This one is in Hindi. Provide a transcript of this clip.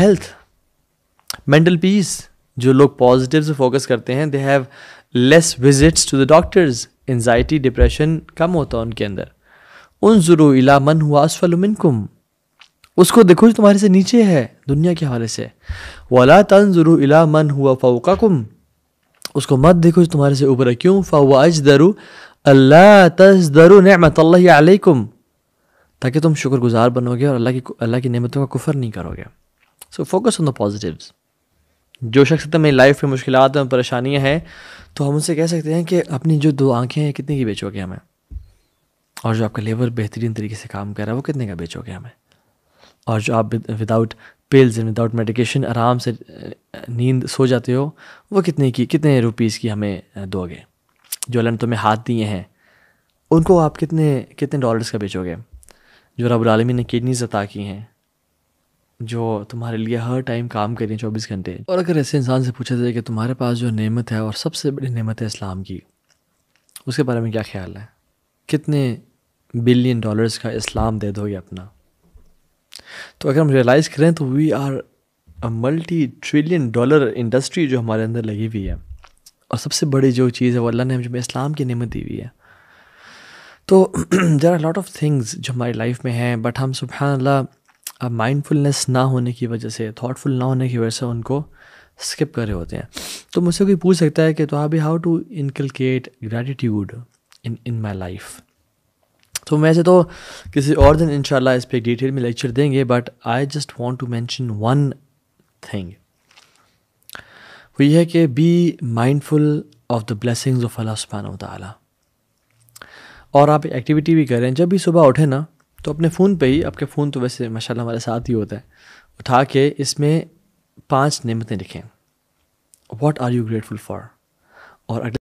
हेल्थ मेंटल पीस जो लोग पॉजिटिव से फोकस करते हैं they have less visits to the doctors anxiety depression कम होता है उनके अंदर उन ज़रू इला मन हुआ कुम उसको देखो जो तुम्हारे से नीचे है दुनिया के हवाले से वाला तन ज़रू इला मन हुआ फ़ाका कुम उसको मत देखो जो तुम्हारे से ऊपर है क्यों फ़ावा अज दरु अल्लाह तज दरु नमत ताकि तुम शुक्रगुजार बनोगे और अल्लाह की अल्लाह की नमतों का कुफर नहीं करोगे so focus on the positives जो शख्स तुम्हें लाइफ में मुश्किल और परेशानियाँ हैं तो हम उनसे कह सकते हैं कि अपनी जो दो आँखें हैं कितने की बेचोगे हमें और जो आपका लेबर बेहतरीन तरीके से काम कर रहा है वो कितने का बेचोगे हमें और जो आप without pills and without medication आराम से नींद सो जाते हो वो कितने की कितने रुपीज़ की हमें दोगे जो अल्लाह ने तुम्हें हाथ दिए हैं उनको आप कितने कितने डॉलर्स का बेचोगे जो रबालमी ने किडनीज अता की हैं जो तुम्हारे लिए हर टाइम काम करें चौबीस घंटे और अगर ऐसे इंसान से पूछा जाए कि तुम्हारे पास जो नेमत है और सबसे बड़ी नेमत है इस्लाम की उसके बारे में क्या ख्याल है कितने बिलियन डॉलर्स का इस्लाम दे दोगे अपना तो अगर हम रियलाइज़ करें तो we are a multi trillion dollar industry जो हमारे अंदर लगी हुई है और सबसे बड़ी जो चीज़ है वो अल्लाह ने जो इस्लाम की नेमत दी हुई है तो there are lot of things जो हमारी लाइफ में हैं बट हम सुबह अल्लाह अब माइंडफुलनेस ना होने की वजह से थाटफुल ना होने की वजह से उनको स्किप कर रहे होते हैं तो मुझसे कोई पूछ सकता है कि तो आप how to inculcate gratitude in in my life तो वैसे तो किसी और दिन इन इस पर डिटेल में लेक्चर देंगे but I just want to mention one thing वो ये है कि be mindful of the blessings of Allah सुबहान तआला और आप एक्टिविटी भी करें जब भी सुबह उठे ना तो अपने फ़ोन पे ही आपके फ़ोन तो वैसे माशाल्लाह हमारे साथ ही होता है उठा के इसमें पांच नमतें लिखें what are you grateful for और अगले